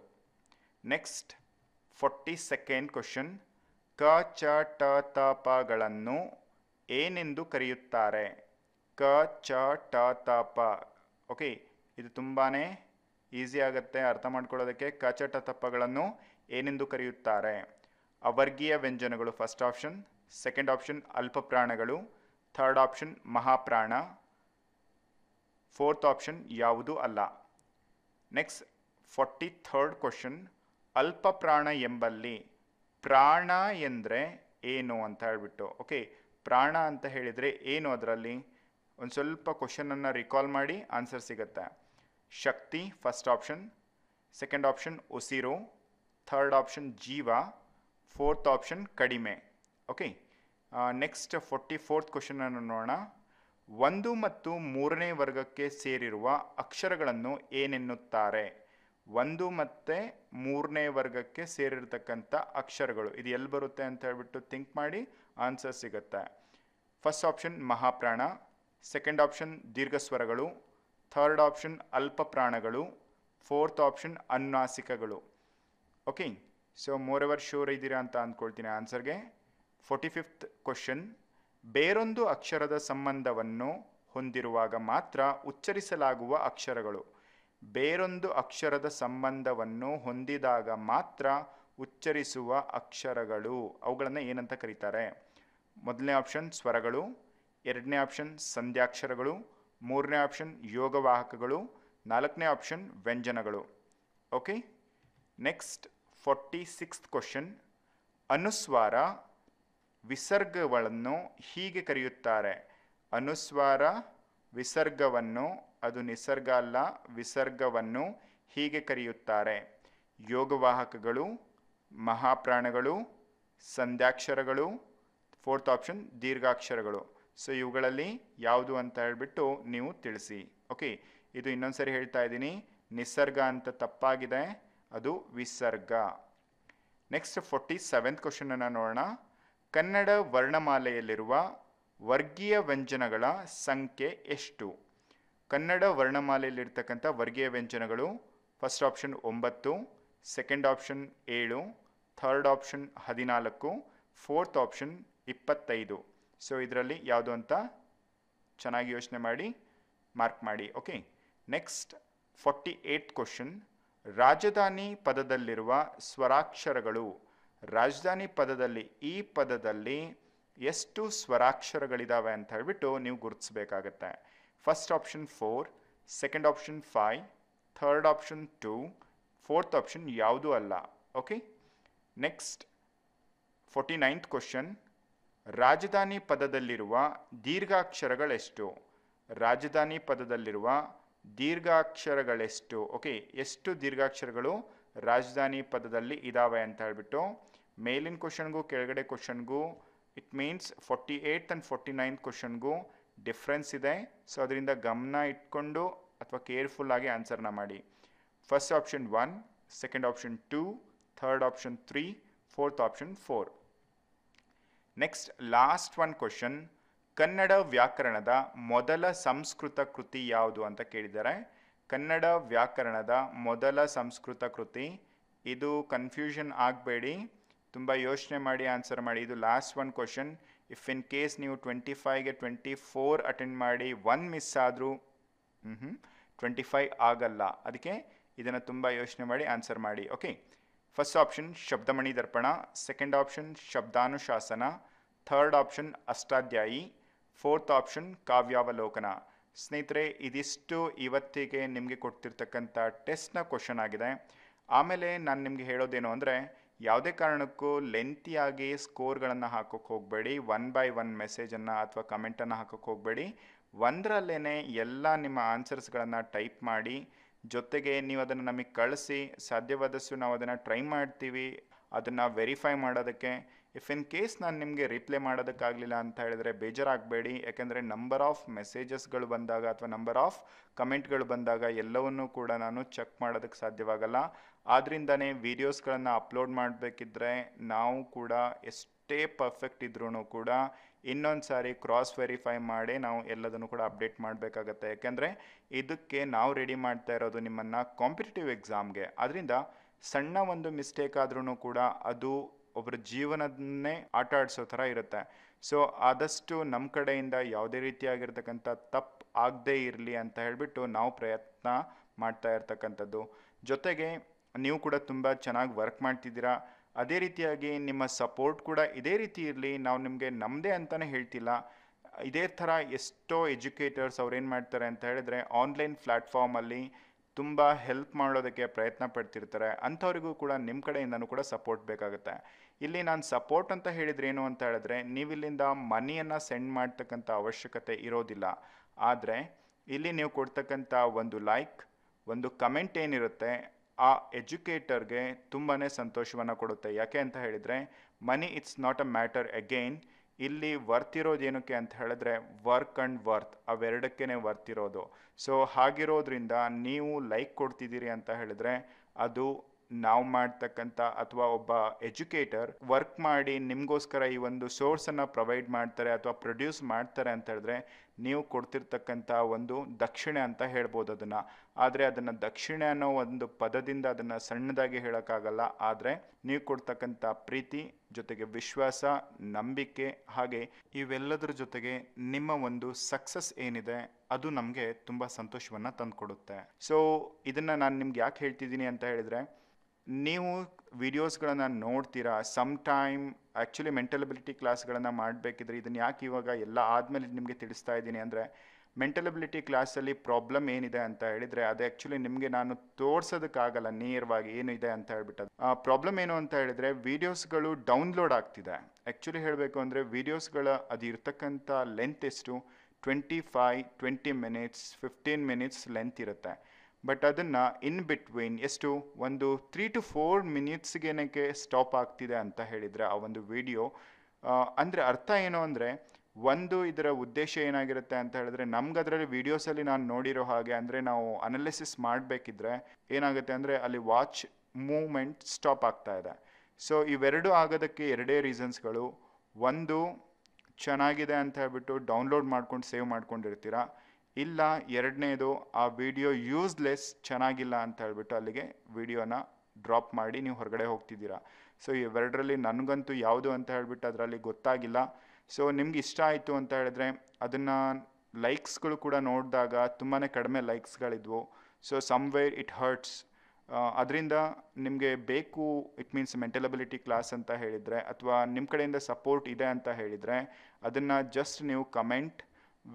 ನೆಕ್ಸ್ಟ್ ಫೋರ್ಟಿ ಸೆಕೆಂಡ್ ಕ್ವಶನ್ ಕ ಚ ಟ ತ ಪಗಳನ್ನು ಏನೆಂದು ಕರೆಯುತ್ತಾರೆ ಕ ಚ ಟ ತ ಪ ಓಕೆ ಇದು ತುಂಬಾ ಈಸಿ ಆಗುತ್ತೆ ಅರ್ಥ ಮಾಡ್ಕೊಳ್ಳೋದಕ್ಕೆ ಕ ಚ ಟ ತಪ್ಪಗಳನ್ನು ಏನೆಂದು ಕರೆಯುತ್ತಾರೆ ಅವರ್ಗೀಯ ವ್ಯಂಜನಗಳು ಫಸ್ಟ್ ಆಪ್ಷನ್ ಸೆಕೆಂಡ್ ಆಪ್ಷನ್ ಅಲ್ಪಪ್ರಾಣಗಳು ಥರ್ಡ್ ಆಪ್ಷನ್ ಮಹಾಪ್ರಾಣ ಫೋರ್ತ್ ಆಪ್ಷನ್ ಯಾವುದೂ ಅಲ್ಲ ನೆಕ್ಸ್ಟ್ ಫೋರ್ಟಿ ಥರ್ಡ್ ಕ್ವಶನ್ ಅಲ್ಪ ಪ್ರಾಣ ಎಂಬಲ್ಲಿ ಪ್ರಾಣ ಎಂದರೆ ಏನು ಅಂತ ಹೇಳ್ಬಿಟ್ಟು ಓಕೆ ಪ್ರಾಣ ಅಂತ ಹೇಳಿದರೆ ಏನು ಅದರಲ್ಲಿ ಒಂದು ಸ್ವಲ್ಪ ಕ್ವಶನನ್ನು ರಿಕಾಲ್ ಮಾಡಿ ಆನ್ಸರ್ ಸಿಗುತ್ತೆ ಶಕ್ತಿ ಫಸ್ಟ್ ಆಪ್ಷನ್ ಸೆಕೆಂಡ್ ಆಪ್ಷನ್ ಉಸಿರು ಥರ್ಡ್ ಆಪ್ಷನ್ ಜೀವ ಫೋರ್ತ್ ಆಪ್ಷನ್ ಕಡಿಮೆ ಓಕೆ ನೆಕ್ಸ್ಟ್ ಫೋರ್ಟಿ ಫೋರ್ತ್ ಕ್ವಶನನ್ನು ನೋಡೋಣ ಒಂದು ಮತ್ತು ಮೂರನೇ ವರ್ಗಕ್ಕೆ ಸೇರಿರುವ ಅಕ್ಷರಗಳನ್ನು ಏನೆನ್ನುತ್ತಾರೆ ಒಂದು ಮತ್ತು ಮೂರನೇ ವರ್ಗಕ್ಕೆ ಸೇರಿರ್ತಕ್ಕಂಥ ಅಕ್ಷರಗಳು ಇದು ಎಲ್ಲಿ ಬರುತ್ತೆ ಅಂತ ಹೇಳ್ಬಿಟ್ಟು ಥಿಂಕ್ ಮಾಡಿ ಆನ್ಸರ್ ಸಿಗುತ್ತೆ ಫಸ್ಟ್ ಆಪ್ಷನ್ ಮಹಾಪ್ರಾಣ ಸೆಕೆಂಡ್ ಆಪ್ಷನ್ ದೀರ್ಘ ಸ್ವರಗಳು ಥರ್ಡ್ ಆಪ್ಷನ್ ಅಲ್ಪ ಪ್ರಾಣಗಳು ಫೋರ್ತ್ ಆಪ್ಷನ್ ಅನ್ನಾಸಿಕಗಳು okay so moreover sure ಇದ್ದೀರಾ ಅಂತ ಅಂದ್ಕೊಳ್ತೀನಿ ಆನ್ಸರ್ಗೆ ಫೋರ್ಟಿ ಫಿಫ್ತ್ ಕ್ವಶನ್ ಬೇರೊಂದು ಅಕ್ಷರದ ಸಂಬಂಧವನ್ನು ಹೊಂದಿರುವಾಗ ಮಾತ್ರ ಉಚ್ಚರಿಸಲಾಗುವ ಅಕ್ಷರಗಳು ಬೇರೊಂದು ಅಕ್ಷರದ ಸಂಬಂಧವನ್ನು ಹೊಂದಿದಾಗ ಮಾತ್ರ ಉಚ್ಚರಿಸುವ ಅಕ್ಷರಗಳು ಅವುಗಳನ್ನು ಏನಂತ ಕರೀತಾರೆ ಮೊದಲನೇ ಆಪ್ಷನ್ ಸ್ವರಗಳು ಎರಡನೇ ಆಪ್ಷನ್ ಸಂಧ್ಯಾಕ್ಷರಗಳು ಮೂರನೇ ಆಪ್ಷನ್ ಯೋಗವಾಹಕಗಳು ನಾಲ್ಕನೇ ಆಪ್ಷನ್ ವ್ಯಂಜನಗಳು okay next forty sixth question ಅನುಸ್ವಾರ ವಿಸರ್ಗಗಳನ್ನು ಹೀಗೆ ಕರೆಯುತ್ತಾರೆ ಅನುಸ್ವಾರ ವಿಸರ್ಗವನ್ನು ಅದು ನಿಸರ್ಗ ಅಲ್ಲ ವಿಸರ್ಗವನ್ನು ಹೀಗೆ ಕರೆಯುತ್ತಾರೆ ಯೋಗವಾಹಕಗಳು ಮಹಾಪ್ರಾಣಗಳು ಸಂಧ್ಯಾಕ್ಷರಗಳು ಫೋರ್ತ್ ಆಪ್ಷನ್ ದೀರ್ಘಾಕ್ಷರಗಳು ಸೊ ಇವುಗಳಲ್ಲಿ ಯಾವುದು ಅಂತ ಹೇಳಿಬಿಟ್ಟು ನೀವು ತಿಳಿಸಿ ಓಕೆ ಇದು ಇನ್ನೊಂದು ಸರಿ ಹೇಳ್ತಾ ಇದ್ದೀನಿ ನಿಸರ್ಗ ಅಂತ ತಪ್ಪಾಗಿದೆ ಅದು ವಿಸರ್ಗ ನೆಕ್ಸ್ಟ್ ಫೋರ್ಟಿ ಸೆವೆಂತ್ ಕ್ವಶನನ್ನು ನೋಡೋಣ ಕನ್ನಡ ವರ್ಣಮಾಲೆಯಲ್ಲಿರುವ ವರ್ಗೀಯ ವ್ಯಂಜನಗಳ ಸಂಖ್ಯೆ ಎಷ್ಟು ಕನ್ನಡ ವರ್ಣಮಾಲೆಯಲ್ಲಿರ್ತಕ್ಕಂಥ ವರ್ಗೀಯ ವ್ಯಂಜನಗಳು ಫಸ್ಟ್ ಆಪ್ಷನ್ ಒಂಬತ್ತು ಸೆಕೆಂಡ್ ಆಪ್ಷನ್ ಏಳು ಥರ್ಡ್ ಆಪ್ಷನ್ ಹದಿನಾಲ್ಕು ಫೋರ್ತ್ ಆಪ್ಷನ್ ಇಪ್ಪತ್ತೈದು ಸೊ ಇದರಲ್ಲಿ ಯಾವುದು ಅಂತ ಚೆನ್ನಾಗಿ ಯೋಚನೆ ಮಾಡಿ ಮಾರ್ಕ್ ಮಾಡಿ okay next forty eight question ರಾಜಧಾನಿ ಪದದಲ್ಲಿರುವ ಸ್ವರಾಕ್ಷರಗಳು ರಾಜಧಾನಿ ಪದದಲ್ಲಿ ಈ ಪದದಲ್ಲಿ ಎಷ್ಟು ಸ್ವರಾಕ್ಷರಗಳಿದ್ದಾವೆ ಅಂತ ಹೇಳ್ಬಿಟ್ಟು ನೀವು ಗುರುತಿಸಬೇಕಾಗತ್ತೆ first option 4, second option 5, third option 2, fourth option ಯಾವುದು ಅಲ್ಲ okay next forty ninth question ರಾಜಧಾನಿ ಪದದಲ್ಲಿರುವ ದೀರ್ಘಾಕ್ಷರಗಳೆಷ್ಟು ರಾಜಧಾನಿ ಪದದಲ್ಲಿರುವ ದೀರ್ಘಾಕ್ಷರಗಳೆಷ್ಟು ಓಕೆ ಎಷ್ಟು ದೀರ್ಘಾಕ್ಷರಗಳು ರಾಜಧಾನಿ ಪದದಲ್ಲಿ ಇದ್ದಾವೆ ಅಂತ ಹೇಳ್ಬಿಟ್ಟು ಮೇಲಿನ ಕ್ವಶನ್ಗೂ ಕೆಳಗಡೆ ಕ್ವಶನ್ಗೂ it means forty eight and forty ninth ಕ್ವಶನ್ಗೂ ಡಿಫ್ರೆನ್ಸ್ ಇದೆ ಸೊ ಅದರಿಂದ ಗಮನ ಇಟ್ಕೊಂಡು ಅಥವಾ ಕೇರ್ಫುಲ್ಲಾಗಿ ಆನ್ಸರ್ನ ಮಾಡಿ first option one second option two third option three fourth option four next last one question Kannada ವ್ಯಾಕರಣದ ಮೊದಲ ಸಂಸ್ಕೃತ ಕೃತಿ ಯಾವುದು ಅಂತ ಕೇಳಿದ್ದಾರೆ ಕನ್ನಡ ವ್ಯಾಕರಣದ ಮೊದಲ ಸಂಸ್ಕೃತ ಕೃತಿ ಇದು ಕನ್ಫ್ಯೂಷನ್ ಆಗಬೇಡಿ ತುಂಬ ಯೋಚನೆ ಮಾಡಿ ಆನ್ಸರ್ ಮಾಡಿ ಇದು last one question if in case ನೀವು ಟ್ವೆಂಟಿ ಫೈವ್ಗೆ ಟ್ವೆಂಟಿ ಫೋರ್ ಅಟೆಂಡ್ ಮಾಡಿ ಒನ್ ಮಿಸ್ ಆದರೂ ಹ್ಞೂ ಟ್ವೆಂಟಿ ಫೈವ್ ಆಗಲ್ಲ ಅದಕ್ಕೆ ಇದನ್ನು ತುಂಬ ಯೋಚನೆ ಮಾಡಿ ಆನ್ಸರ್ ಮಾಡಿ okay first option Shabdamani Darpana second option Shabdanushasana third option Ashtadhyayi fourth option Kavyavalokana ಸ್ನೇಹಿತರೆ ಇದಿಷ್ಟು ಇವತ್ತಿಗೆ ನಿಮಗೆ ಕೊಡ್ತಿರ್ತಕ್ಕಂಥ ಟೆಸ್ಟ್ನ ಕ್ವಶನ್ ಆಗಿದೆ ಆಮೇಲೆ ನಾನು ನಿಮಗೆ ಹೇಳೋದೇನು ಅಂದರೆ ಯಾವುದೇ ಕಾರಣಕ್ಕೂ ಲೆಂತಿಯಾಗಿ ಸ್ಕೋರ್ಗಳನ್ನು ಹಾಕೋಕ್ಕೆ ಹೋಗಬೇಡಿ ಒನ್ ಬೈ ಒನ್ ಮೆಸೇಜನ್ನು ಅಥವಾ ಕಮೆಂಟನ್ನು ಹಾಕೋಕ್ಕೆ ಹೋಗಬೇಡಿ ಒಂದರಲ್ಲೇ ಎಲ್ಲ ನಿಮ್ಮ ಆನ್ಸರ್ಸ್ಗಳನ್ನು ಟೈಪ್ ಮಾಡಿ ಜೊತೆಗೆ ನೀವು ಅದನ್ನು ನಮಗೆ ಕಳಿಸಿ ಸಾಧ್ಯವಾದಷ್ಟು ನಾವು ಅದನ್ನು ಟ್ರೈ ಮಾಡ್ತೀವಿ ಅದನ್ನು ವೆರಿಫೈ ಮಾಡೋದಕ್ಕೆ ಇಫ್ ಇನ್ ಕೇಸ್ ನಾನು ನಿಮಗೆ ರಿಪ್ಲೈ ಮಾಡೋದಕ್ಕಾಗಲಿಲ್ಲ ಅಂತ ಹೇಳಿದರೆ ಬೇಜಾರಾಗಬೇಡಿ ಯಾಕೆಂದರೆ ನಂಬರ್ ಆಫ್ ಮೆಸೇಜಸ್ಗಳು ಬಂದಾಗ ಅಥವಾ ನಂಬರ್ ಆಫ್ ಕಮೆಂಟ್ಗಳು ಬಂದಾಗ ಎಲ್ಲವನ್ನೂ ಕೂಡ ನಾನು ಚೆಕ್ ಮಾಡೋದಕ್ಕೆ ಸಾಧ್ಯವಾಗಲ್ಲ ಆದ್ರಿಂದನೇ ವೀಡಿಯೋಸ್ಗಳನ್ನು ಅಪ್ಲೋಡ್ ಮಾಡಬೇಕಿದ್ರೆ ನಾವು ಕೂಡ ಎಷ್ಟೇ ಪರ್ಫೆಕ್ಟ್ ಇದ್ರೂ ಕೂಡ ಇನ್ನೊಂದು ಸಾರಿ ಕ್ರಾಸ್ ವೆರಿಫೈ ಮಾಡಿ ನಾವು ಎಲ್ಲದನ್ನು ಕೂಡ ಅಪ್ಡೇಟ್ ಮಾಡಬೇಕಾಗತ್ತೆ ಯಾಕೆಂದರೆ ಇದಕ್ಕೆ ನಾವು ರೆಡಿ ಮಾಡ್ತಾ ಇರೋದು ನಿಮ್ಮನ್ನು ಕಾಂಪಿಟೇಟಿವ್ ಎಕ್ಸಾಮ್ಗೆ ಅದರಿಂದ ಸಣ್ಣ ಒಂದು ಮಿಸ್ಟೇಕ್ ಆದ್ರೂ ಕೂಡ ಅದು ಒಬ್ಬರ ಜೀವನದನ್ನೇ ಆಟ ಆಡಿಸೋ ಥರ ಇರುತ್ತೆ ಸೊ ಆದಷ್ಟು ನಮ್ಮ ಕಡೆಯಿಂದ ಯಾವುದೇ ರೀತಿಯಾಗಿರ್ತಕ್ಕಂಥ ತಪ್ಪು ಆಗದೇ ಇರಲಿ ಅಂತ ಹೇಳಿಬಿಟ್ಟು ನಾವು ಪ್ರಯತ್ನ ಮಾಡ್ತಾ ಇರ್ತಕ್ಕಂಥದ್ದು ಜೊತೆಗೆ ನೀವು ಕೂಡ ತುಂಬ ಚೆನ್ನಾಗಿ ವರ್ಕ್ ಮಾಡ್ತಿದ್ದೀರಾ ಅದೇ ರೀತಿಯಾಗಿ ನಿಮ್ಮ ಸಪೋರ್ಟ್ ಕೂಡ ಇದೇ ರೀತಿ ಇರಲಿ ನಾವು ನಿಮಗೆ ನಮ್ಮದೇ ಅಂತಲೇ ಹೇಳ್ತಿಲ್ಲ ಇದೇ ಥರ ಎಷ್ಟೋ ಎಜುಕೇಟರ್ಸ್ ಅವ್ರೇನು ಮಾಡ್ತಾರೆ ಅಂತ ಹೇಳಿದ್ರೆ ಆನ್ಲೈನ್ ಪ್ಲ್ಯಾಟ್ಫಾರ್ಮಲ್ಲಿ ತುಂಬ ಹೆಲ್ಪ್ ಮಾಡೋದಕ್ಕೆ ಪ್ರಯತ್ನ ಪಡ್ತಿರ್ತಾರೆ ಅಂಥವ್ರಿಗೂ ಕೂಡ ನಿಮ್ಮ ಕಡೆಯಿಂದನೂ ಕೂಡ ಸಪೋರ್ಟ್ ಬೇಕಾಗುತ್ತೆ ಇಲ್ಲಿ ನಾನು ಸಪೋರ್ಟ್ ಅಂತ ಏನು ಅಂತ ಹೇಳಿದ್ರೆ ನೀವಿಲ್ಲಿಂದ ಮನಿಯನ್ನು ಸೆಂಡ್ ಮಾಡ್ತಕ್ಕಂಥ ಅವಶ್ಯಕತೆ ಇರೋದಿಲ್ಲ ಆದರೆ ಇಲ್ಲಿ ನೀವು ಕೊಡ್ತಕ್ಕಂಥ ಒಂದು ಲೈಕ್ ಒಂದು ಕಮೆಂಟ್ ಏನಿರುತ್ತೆ ಆ ಎಜುಕೇಟರ್ಗೆ ತುಂಬಾ ಸಂತೋಷವನ್ನು ಕೊಡುತ್ತೆ ಯಾಕೆ ಅಂತ ಹೇಳಿದರೆ money it's not a matter again ಇಲ್ಲಿ ಏನಕ್ಕೆ ಅಂತ ಹೇಳಿದ್ರೆ ವರ್ಕ್ ಅಂಡ್ ವರ್ತ್ ಅವೆರಡಕ್ಕೇ ವರ್ತಿರೋದು ಸೊ ಹಾಗಿರೋದ್ರಿಂದ ನೀವು ಲೈಕ್ ಕೊಡ್ತಿದ್ದೀರಿ ಅಂತ ಹೇಳಿದ್ರೆ ಅದು ನಾವು ಮಾಡ್ತಕ್ಕಂಥ ಅಥವಾ ಒಬ್ಬ ಎಜುಕೇಟರ್ ವರ್ಕ್ ಮಾಡಿ ನಿಮಗೋಸ್ಕರ ಈ ಒಂದು ಸೋರ್ಸನ್ನು ಪ್ರೊವೈಡ್ ಮಾಡ್ತಾರೆ ಅಥವಾ ಪ್ರೊಡ್ಯೂಸ್ ಮಾಡ್ತಾರೆ ಅಂತ ಹೇಳಿದ್ರೆ ನೀವು ಕೊಡ್ತಿರ್ತಕ್ಕಂಥ ಒಂದು ದಕ್ಷಿಣೆ ಅಂತ ಹೇಳ್ಬೋದು ಅದನ್ನು ಆದರೆ ಅದನ್ನು ದಕ್ಷಿಣೆ ಅನ್ನೋ ಒಂದು ಪದದಿಂದ ಅದನ್ನು ಸಣ್ಣದಾಗಿ ಹೇಳೋಕ್ಕಾಗಲ್ಲ ಆದರೆ ನೀವು ಕೊಡ್ತಕ್ಕಂಥ ಪ್ರೀತಿ ಜೊತೆಗೆ ವಿಶ್ವಾಸ ನಂಬಿಕೆ ಹಾಗೆ ಇವೆಲ್ಲದರ ಜೊತೆಗೆ ನಿಮ್ಮ ಒಂದು ಸಕ್ಸಸ್ ಏನಿದೆ ಅದು ನಮಗೆ ತುಂಬ ಸಂತೋಷವನ್ನು ತಂದುಕೊಡುತ್ತೆ ಸೊ ಇದನ್ನು ನಾನು ನಿಮ್ಗೆ ಯಾಕೆ ಹೇಳ್ತಿದ್ದೀನಿ ಅಂತ ಹೇಳಿದರೆ ನೀವು ವಿಡಿಯೋಸ್ಗಳನ್ನು ನೋಡ್ತೀರಾ ಸಮ್ ಟೈಮ್ ಆ್ಯಕ್ಚುಲಿ ಮೆಂಟಲ್ ಕ್ಲಾಸ್ಗಳನ್ನು ಮಾಡಬೇಕಿದ್ರೆ ಇದನ್ನು ಯಾಕೆ ಇವಾಗ ಎಲ್ಲ ಆದಮೇಲೆ ನಿಮಗೆ ತಿಳಿಸ್ತಾ ಇದ್ದೀನಿ ಅಂದರೆ ಮೆಂಟಲಬಿಲಿಟಿ ಕ್ಲಾಸಲ್ಲಿ ಪ್ರಾಬ್ಲಮ್ ಏನಿದೆ ಅಂತ ಹೇಳಿದರೆ ಅದು ಆ್ಯಕ್ಚುಲಿ ನಿಮಗೆ ನಾನು ತೋರ್ಸೋದಕ್ಕಾಗಲ್ಲ ನೇರವಾಗಿ ಏನಿದೆ ಅಂತ ಹೇಳ್ಬಿಟ್ಟು ಪ್ರಾಬ್ಲಮ್ ಏನು ಅಂತ ಹೇಳಿದರೆ ವೀಡಿಯೋಸ್ಗಳು ಡೌನ್ಲೋಡ್ ಆಗ್ತಿದೆ ಆ್ಯಕ್ಚುಲಿ ಹೇಳಬೇಕು ಅಂದರೆ ವೀಡಿಯೋಸ್ಗಳ ಅದು ಇರ್ತಕ್ಕಂಥ ಲೆಂತ್ ಎಷ್ಟು twenty five twenty minutes fifteen minutes length ಇರುತ್ತೆ ಬಟ್ ಅದನ್ನು ಇನ್ ಬಿಟ್ವೀನ್ ಎಷ್ಟು ಒಂದು ತ್ರೀ ಟು ಫೋರ್ ಮಿನಿಟ್ಸ್ಗೆ ಸ್ಟಾಪ್ ಆಗ್ತಿದೆ ಅಂತ ಹೇಳಿದರೆ ಆ ಒಂದು ವಿಡಿಯೋ ಅಂದರೆ ಅರ್ಥ ಏನು ಅಂದರೆ ಒಂದು ಇದರ ಉದ್ದೇಶ ಏನಾಗಿರುತ್ತೆ ಅಂತ ಹೇಳಿದ್ರೆ ನಮ್ಗೆ ಅದರಲ್ಲಿ ವೀಡಿಯೋಸಲ್ಲಿ ನಾನು ನೋಡಿರೋ ಹಾಗೆ ಅಂದರೆ ನಾವು ಅನಾಲಿಸಿಸ್ ಮಾಡಬೇಕಿದ್ರೆ ಏನಾಗುತ್ತೆ ಅಂದರೆ ಅಲ್ಲಿ ವಾಚ್ ಮೂವ್ಮೆಂಟ್ ಸ್ಟಾಪ್ ಆಗ್ತಾ ಇದೆ ಸೊ ಇವೆರಡು ಆಗೋದಕ್ಕೆ ಎರಡೇ ರೀಸನ್ಸ್ಗಳು ಒಂದು ಚೆನ್ನಾಗಿದೆ ಅಂತ ಹೇಳ್ಬಿಟ್ಟು ಡೌನ್ಲೋಡ್ ಮಾಡ್ಕೊಂಡು ಸೇವ್ ಮಾಡ್ಕೊಂಡಿರ್ತೀರಾ ಇಲ್ಲ ಎರಡನೇದು ಆ ವಿಡಿಯೋ ಯೂಸ್ಲೆಸ್ ಚೆನ್ನಾಗಿಲ್ಲ ಅಂತ ಹೇಳ್ಬಿಟ್ಟು ಅಲ್ಲಿಗೆ ವಿಡಿಯೋನ ಡ್ರಾಪ್ ಮಾಡಿ ನೀವು ಹೊರಗಡೆ ಹೋಗ್ತಿದ್ದೀರಾ ಸೊ ಇವೆರಡರಲ್ಲಿ ನನಗಂತೂ ಯಾವುದು ಅಂತ ಹೇಳ್ಬಿಟ್ಟು ಅದರಲ್ಲಿ ಗೊತ್ತಾಗಿಲ್ಲ ಸೊ ನಿಮ್ಗೆ ಇಷ್ಟ ಆಯಿತು ಅಂತ ಹೇಳಿದ್ರೆ ಅದನ್ನು ಲೈಕ್ಸ್ಗಳು ಕೂಡ ನೋಡಿದಾಗ ತುಂಬಾ ಕಡಿಮೆ ಲೈಕ್ಸ್ಗಳಿದ್ವು ಸೊ ಸಮ್ವೇರ್ ಇಟ್ ಹರ್ಟ್ಸ್ ಅದರಿಂದ ನಿಮಗೆ ಬೇಕು ಇಟ್ ಮೀನ್ಸ್ ಮೆಂಟಲಬಿಲಿಟಿ ಕ್ಲಾಸ್ ಅಂತ ಹೇಳಿದರೆ ಅಥವಾ ನಿಮ್ಮ ಕಡೆಯಿಂದ ಸಪೋರ್ಟ್ ಇದೆ ಅಂತ ಹೇಳಿದರೆ ಅದನ್ನು ಜಸ್ಟ್ ನೀವು comment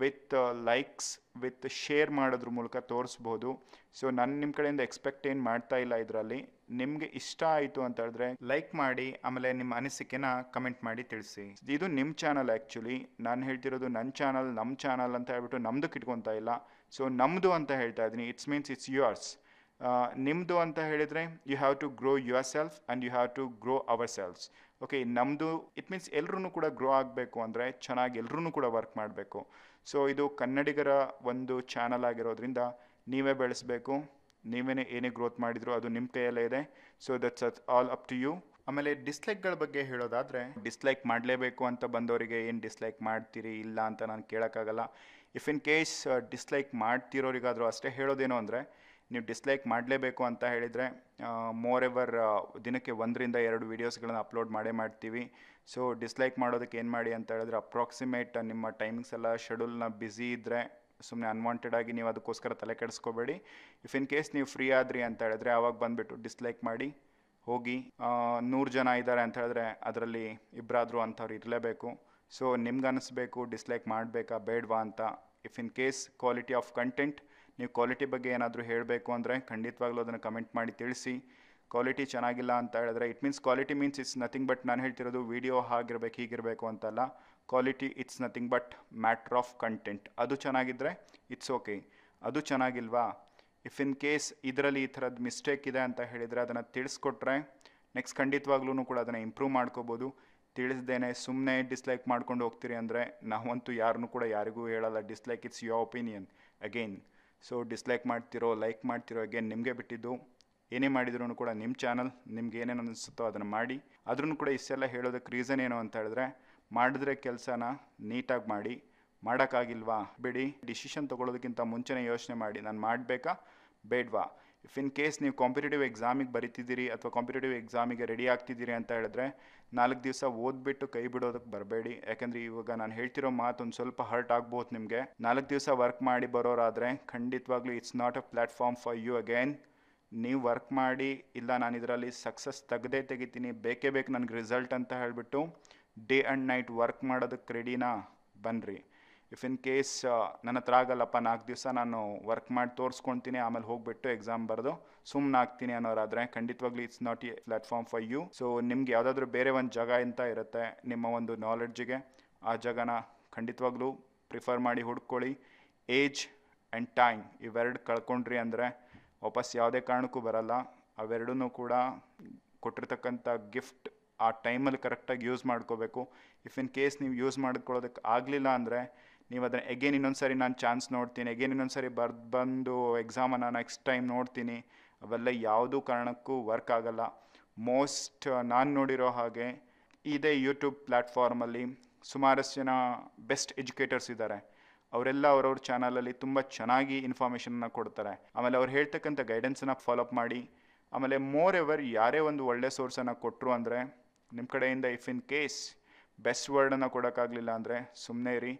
with likes with share ಮಾಡೋದ್ರ ಮೂಲಕ ತೋರಿಸ್ಬೋದು ಸೊ ನಾನು ನಿಮ್ಮ ಕಡೆಯಿಂದ ಎಕ್ಸ್ಪೆಕ್ಟ್ ಏನು ಮಾಡ್ತಾ ಇಲ್ಲ ಇದರಲ್ಲಿ ನಿಮಗೆ ಇಷ್ಟ ಆಯಿತು ಅಂತ ಹೇಳಿದ್ರೆ ಲೈಕ್ ಮಾಡಿ ಆಮೇಲೆ ನಿಮ್ಮ ಅನಿಸಿಕೆನ ಕಮೆಂಟ್ ಮಾಡಿ ತಿಳಿಸಿ ಇದು ನಿಮ್ಮ ಚಾನಲ್ ಆ್ಯಕ್ಚುಲಿ ನಾನು ಹೇಳ್ತಿರೋದು ನನ್ನ ಚಾನಲ್ ನಮ್ಮ ಚಾನಲ್ ಅಂತ ಹೇಳ್ಬಿಟ್ಟು ನಮ್ಮದಕ್ಕೆ ಇಟ್ಕೊತಾ ಇಲ್ಲ ಸೊ ನಮ್ಮದು ಅಂತ ಹೇಳ್ತಾ ಇದ್ದೀನಿ ಇಟ್ಸ್ ಮೀನ್ಸ್ ಇಟ್ಸ್ ಯುವರ್ಸ್ ನಿಮ್ಮದು ಅಂತ ಹೇಳಿದರೆ you have to grow yourself and you have to grow ourselves okay ನಮ್ಮದು ಇಟ್ ಮೀನ್ಸ್ ಎಲ್ಲರೂ ಕೂಡ ಗ್ರೋ ಆಗಬೇಕು ಅಂದರೆ ಚೆನ್ನಾಗಿ ಎಲ್ಲರೂ ಕೂಡ ವರ್ಕ್ ಮಾಡಬೇಕು ಸೊ ಇದು ಕನ್ನಡಿಗರ ಒಂದು ಚಾನಲ್ ಆಗಿರೋದ್ರಿಂದ ನೀವೇ ಬೆಳೆಸಬೇಕು ನೀವೇ ಏನೇ ಗ್ರೋತ್ ಮಾಡಿದ್ರು ಅದು ನಿಮ್ಮ ಕೈಯಲ್ಲೇ ಇದೆ so that's at all up to you ಆಮೇಲೆ ಡಿಸ್ಲೈಕ್ಗಳ ಬಗ್ಗೆ ಹೇಳೋದಾದರೆ ಡಿಸ್ಲೈಕ್ ಮಾಡಲೇಬೇಕು ಅಂತ ಬಂದವರಿಗೆ ಏನು ಡಿಸ್ಲೈಕ್ ಮಾಡ್ತೀರಿ ಇಲ್ಲ ಅಂತ ನಾನು ಕೇಳೋಕ್ಕಾಗಲ್ಲ if in case dislike uh, ಮಾಡ್ತಿರೋರಿಗಾದರೂ ಅಷ್ಟೇ ಹೇಳೋದೇನು ಅಂದರೆ ನೀವು ಡಿಸ್ಲೈಕ್ ಮಾಡಲೇಬೇಕು ಅಂತ ಹೇಳಿದರೆ ಮೋರ್ ಎವರ್ ದಿನಕ್ಕೆ ಒಂದರಿಂದ ಎರಡು ವೀಡಿಯೋಸ್ಗಳನ್ನು ಅಪ್ಲೋಡ್ ಮಾಡೇ ಮಾಡ್ತೀವಿ ಸೊ ಡಿಸ್ಲೈಕ್ ಮಾಡೋದಕ್ಕೆ ಏನು ಮಾಡಿ ಅಂತ ಹೇಳಿದ್ರೆ ಅಪ್ರಾಕ್ಸಿಮೇಟ್ ನಿಮ್ಮ ಟೈಮಿಂಗ್ಸ್ ಎಲ್ಲ ಶೆಡ್ಯೂಲ್ನ ಬ್ಯುಸಿ ಇದ್ದರೆ ಸುಮ್ಮನೆ ಅನ್ವಾಂಟೆಡ್ ಆಗಿ ನೀವು ಅದಕ್ಕೋಸ್ಕರ ತಲೆ ಕೆಡಿಸ್ಕೋಬೇಡಿ ಇಫ್ ಇನ್ ಕೇಸ್ ನೀವು ಫ್ರೀ ಆದ್ರಿ ಅಂತ ಹೇಳಿದ್ರೆ ಆವಾಗ ಬಂದುಬಿಟ್ಟು ಡಿಸ್ಲೈಕ್ ಮಾಡಿ ಹೋಗಿ ನೂರು ಜನ ಇದ್ದಾರೆ ಅಂತ ಹೇಳಿದ್ರೆ ಅದರಲ್ಲಿ ಇಬ್ಬರಾದರೂ ಅಂಥವ್ರು ಇರಲೇಬೇಕು ಸೊ ನಿಮ್ಗೆ ಅನ್ನಿಸ್ಬೇಕು ಡಿಸ್ಲೈಕ್ ಮಾಡಬೇಕಾ ಬೇಡವಾ ಅಂತ if in case quality of content ನೀವು ಕ್ವಾಲಿಟಿ ಬಗ್ಗೆ ಏನಾದರೂ ಹೇಳಬೇಕು ಅಂದರೆ ಖಂಡಿತವಾಗ್ಲೂ ಅದನ್ನು ಕಮೆಂಟ್ ಮಾಡಿ ತಿಳಿಸಿ ಕ್ವಾಲಿಟಿ ಚೆನ್ನಾಗಿಲ್ಲ ಅಂತ ಹೇಳಿದ್ರೆ it means quality means it's nothing but ನಾನು ಹೇಳ್ತಿರೋದು ವೀಡಿಯೋ ಹಾಗಿರ್ಬೇಕು ಹೀಗಿರಬೇಕು ಅಂತಲ್ಲ quality it's nothing but matter of content ಅದು ಚೆನ್ನಾಗಿದ್ದರೆ ಇಟ್ಸ್ ಓಕೆ ಅದು ಚೆನ್ನಾಗಿಲ್ವಾ ಇಫ್ ಇನ್ ಕೇಸ್ ಇದರಲ್ಲಿ ಈ ಥರದ್ದು ಮಿಸ್ಟೇಕ್ ಇದೆ ಅಂತ ಹೇಳಿದರೆ ಅದನ್ನು ತಿಳಿಸ್ಕೊಟ್ರೆ ನೆಕ್ಸ್ಟ್ ಖಂಡಿತವಾಗ್ಲೂ ಕೂಡ ಅದನ್ನು ಇಂಪ್ರೂವ್ ಮಾಡ್ಕೋಬೋದು ತಿಳಿಸ್ದೇನೆ ಸುಮ್ಮನೆ ಡಿಸ್ಲೈಕ್ ಮಾಡ್ಕೊಂಡು ಹೋಗ್ತೀರಿ ಅಂದರೆ ನಾವಂತೂ ಯಾರನ್ನೂ ಕೂಡ ಯಾರಿಗೂ ಹೇಳಲ್ಲ dislike it's your opinion again so dislike ಮಾಡ್ತಿರೋ ಲೈಕ್ ಮಾಡ್ತಿರೋ ಅಗೇನ್ ನಿಮಗೆ ಬಿಟ್ಟಿದ್ದು ಏನೇ ಮಾಡಿದ್ರು ಕೂಡ ನಿಮ್ಮ ಚಾನಲ್ ನಿಮ್ಗೆ ಏನೇನು ಅನಿಸುತ್ತೋ ಅದನ್ನು ಮಾಡಿ ಅದ್ರೂ ಕೂಡ ಇಷ್ಟೆಲ್ಲ ಹೇಳೋದಕ್ಕೆ ರೀಸನ್ ಏನು ಅಂತ ಹೇಳಿದ್ರೆ ಮಾಡಿದ್ರೆ ಕೆಲಸನ ನೀಟಾಗಿ ಮಾಡಿ ಮಾಡೋಕ್ಕಾಗಿಲ್ವಾ ಬಿಡಿ ಡಿಸಿಷನ್ ತೊಗೊಳೋದಕ್ಕಿಂತ ಮುಂಚೆನೇ ಯೋಚನೆ ಮಾಡಿ ನಾನು ಮಾಡಬೇಕಾ ಬೇಡ್ವಾ ಇಫ್ ಇನ್ ಕೇಸ್ ನೀವು ಕಾಂಪಿಟೇಟಿವ್ ಎಕ್ಸಾಮಿಗೆ ಬರಿತಿದ್ದೀರಿ ಅಥವಾ ಕಾಂಪಿಟೇಟಿವ್ ಎಕ್ಸಾಮಿಗೆ ರೆಡಿ ಆಗ್ತಿದ್ದೀರಿ ಅಂತ ಹೇಳಿದ್ರೆ ನಾಲ್ಕು ದಿವಸ ಓದ್ಬಿಟ್ಟು ಕೈ ಬಿಡೋದಕ್ಕೆ ಬರಬೇಡಿ ಯಾಕಂದರೆ ಇವಾಗ ನಾನು ಹೇಳ್ತಿರೋ ಮಾತು ಒಂದು ಸ್ವಲ್ಪ ಹರ್ಟ್ ಆಗ್ಬೋದು ನಿಮಗೆ ನಾಲ್ಕು ದಿವಸ ವರ್ಕ್ ಮಾಡಿ ಬರೋರಾದರೆ ಖಂಡಿತವಾಗ್ಲೂ it's not a platform for you again ನೀವು ವರ್ಕ್ ಮಾಡಿ ಇಲ್ಲ ನಾನು ಇದರಲ್ಲಿ ಸಕ್ಸಸ್ ತೆಗೆದೇ ತೆಗಿತೀನಿ ಬೇಕೇ ಬೇಕು ನನಗೆ ರಿಸಲ್ಟ್ ಅಂತ ಹೇಳಿಬಿಟ್ಟು ಡೇ ಆ್ಯಂಡ್ ನೈಟ್ ವರ್ಕ್ ಮಾಡೋದಕ್ಕೆ ರೆಡಿನಾ ಬನ್ನಿರಿ ಇಫ್ ಇನ್ ಕೇಸ್ ನನ್ನ ಹತ್ರ ಆಗಲ್ಲಪ್ಪ ನಾಲ್ಕು ದಿವಸ ನಾನು ವರ್ಕ್ ಮಾಡಿ ತೋರಿಸ್ಕೊಳ್ತೀನಿ ಆಮೇಲೆ ಹೋಗ್ಬಿಟ್ಟು ಎಕ್ಸಾಮ್ ಬರೆದು ಸುಮ್ಮನೆ ಆಗ್ತೀನಿ ಅನ್ನೋರಾದರೆ ಖಂಡಿತವಾಗ್ಲಿ it's not a platform for you so ನಿಮ್ಗೆ ಯಾವುದಾದ್ರೂ ಬೇರೆ ಒಂದು ಜಾಗ ಅಂತ ಇರುತ್ತೆ ನಿಮ್ಮ ಒಂದು ನಾಲೆಡ್ಜಿಗೆ ಆ ಜಾಗನ ಖಂಡಿತವಾಗ್ಲೂ ಪ್ರಿಫರ್ ಮಾಡಿ ಹುಡ್ಕೊಳ್ಳಿ ಏಜ್ ಆ್ಯಂಡ್ ಟೈಮ್ ಇವೆರಡು ಕಳ್ಕೊಂಡ್ರಿ ಅಂದರೆ ವಾಪಸ್ ಯಾವುದೇ ಕಾರಣಕ್ಕೂ ಬರಲ್ಲ ಅವೆರಡೂ ಕೂಡ ಕೊಟ್ಟಿರ್ತಕ್ಕಂಥ ಗಿಫ್ಟ್ ಆ ಟೈಮಲ್ಲಿ ಕರೆಕ್ಟಾಗಿ ಯೂಸ್ ಮಾಡ್ಕೋಬೇಕು ಇಫ್ ಇನ್ ಕೇಸ್ ನೀವು ಯೂಸ್ ಮಾಡ್ಕೊಳ್ಳೋದಕ್ಕೆ ಆಗಲಿಲ್ಲ ಅಂದರೆ ನೀವು ಅದನ್ನು ಎಗೇನ್ ಇನ್ನೊಂದು ಸರಿ ನಾನು ಚಾನ್ಸ್ ನೋಡ್ತೀನಿ ಎಗೇನ್ ಇನ್ನೊಂದು ಸರಿ ಬರ್ದು ಬಂದು ಎಕ್ಸಾಮನ್ನು ನೆಕ್ಸ್ಟ್ ಟೈಮ್ ನೋಡ್ತೀನಿ ಅವೆಲ್ಲ ಯಾವುದೂ ಕಾರಣಕ್ಕೂ ವರ್ಕ್ ಆಗೋಲ್ಲ ಮೋಸ್ಟ್ ನಾನು ನೋಡಿರೋ ಹಾಗೆ ಇದೇ ಯೂಟ್ಯೂಬ್ ಪ್ಲ್ಯಾಟ್ಫಾರ್ಮಲ್ಲಿ ಸುಮಾರಷ್ಟು ಜನ ಬೆಸ್ಟ್ ಎಜುಕೇಟರ್ಸ್ ಇದ್ದಾರೆ ಅವರೆಲ್ಲ ಅವರವ್ರ ಚಾನಲಲ್ಲಿ ತುಂಬ ಚೆನ್ನಾಗಿ ಇನ್ಫಾರ್ಮೇಷನ್ನ ಕೊಡ್ತಾರೆ ಆಮೇಲೆ ಅವ್ರು ಹೇಳ್ತಕ್ಕಂಥ ಗೈಡೆನ್ಸನ್ನು ಫಾಲೋಅಪ್ ಮಾಡಿ ಆಮೇಲೆ ಮೋರ್ ಎವರ್ ಯಾರೇ ಒಂದು ಒಳ್ಳೆ ಸೋರ್ಸನ್ನು ಕೊಟ್ಟರು ಅಂದರೆ ನಿಮ್ಮ ಕಡೆಯಿಂದ ಇಫ್ ಇನ್ ಕೇಸ್ ಬೆಸ್ಟ್ ವರ್ಡನ್ನು ಕೊಡೋಕ್ಕಾಗಲಿಲ್ಲ ಅಂದರೆ ಸುಮ್ಮನೆ ಇರಿ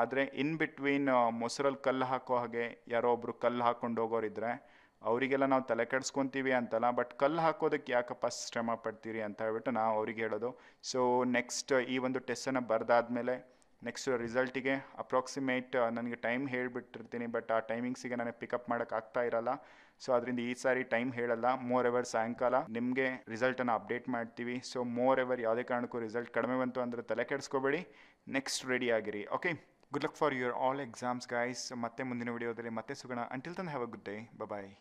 ಆದರೆ ಇನ್ ಬಿಟ್ವೀನ್ ಮೊಸರಲ್ಲಿ ಕಲ್ಲು ಹಾಕೋ ಹಾಗೆ ಯಾರೋ ಒಬ್ಬರು ಕಲ್ಲು ಹಾಕ್ಕೊಂಡು ಹೋಗೋರಿದ್ರೆ ಅವರಿಗೆಲ್ಲ ನಾವು ತಲೆ ಕೆಡಿಸ್ಕೊತೀವಿ ಅಂತಲ್ಲ ಬಟ್ ಕಲ್ಲು ಹಾಕೋದಕ್ಕೆ ಯಾಕಪ್ಪ ಶ್ರಮ ಪಡ್ತೀರಿ ಅಂತ ಹೇಳ್ಬಿಟ್ಟು ನಾವು ಅವ್ರಿಗೆ ಹೇಳೋದು ಸೊ ನೆಕ್ಸ್ಟ್ ಈ ಒಂದು ಟೆಸ್ಟನ್ನು ಬರೆದಾದ್ಮೇಲೆ ನೆಕ್ಸ್ಟ್ ರಿಸಲ್ಟಿಗೆ ಅಪ್ರಾಕ್ಸಿಮೇಟ್ ನನಗೆ ಟೈಮ್ ಹೇಳಿಬಿಟ್ಟಿರ್ತೀನಿ ಬಟ್ ಆ ಟೈಮಿಂಗ್ಸಿಗೆ ನನಗೆ ಪಿಕಪ್ ಮಾಡೋಕ್ಕಾಗ್ತಾ ಇರಲ್ಲ ಸೊ ಅದರಿಂದ ಈ ಸಾರಿ ಟೈಮ್ ಹೇಳಲ್ಲ ಮೋರ್ ಎವರ್ ಸಾಯಂಕಾಲ ನಿಮಗೆ ರಿಸಲ್ಟನ್ನು ಅಪ್ಡೇಟ್ ಮಾಡ್ತೀವಿ ಸೊ ಮೋರ್ ಎವರ್ ಯಾವುದೇ ಕಾರಣಕ್ಕೂ ರಿಸಲ್ಟ್ ಕಡಿಮೆ ಬಂತು ಅಂದರೆ ತಲೆ ಕೆಡಿಸ್ಕೋಬೇಡಿ ನೆಕ್ಸ್ಟ್ ರೆಡಿ ಆಗಿರಿ okay good luck for your all exams guys ಮತ್ತೆ ಮುಂದಿನ ವಿಡಿಯೋದಲ್ಲಿ ಮತ್ತೆ ಸಿಗೋಣ until then have a good day bye